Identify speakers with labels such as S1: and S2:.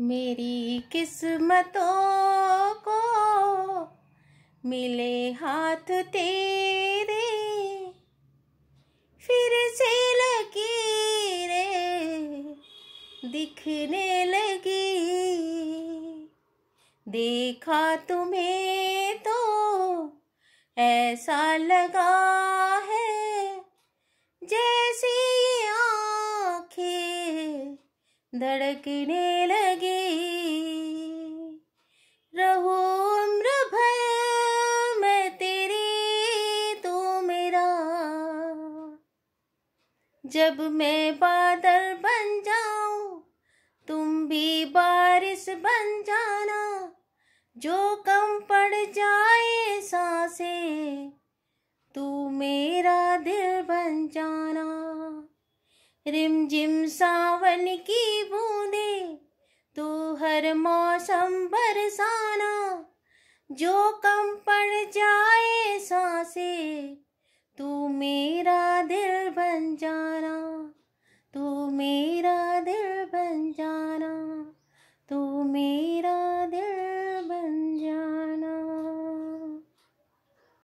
S1: मेरी किस्मतों को मिले हाथ तेरे फिर से लकीरें दिखने लगी देखा तुम्हें तो ऐसा लगा है जै धड़कने लगी रहो उम्र भर मैं तेरी तू मेरा जब मैं बादल बन जाऊं तुम भी बारिश बन जाना जो कम पड़ जाए सांसे तू मेरा दिल बन जाना रिमझिम सावन की पर मौसम बरसाना जो कम पड़ जाए सांसें तू मेरा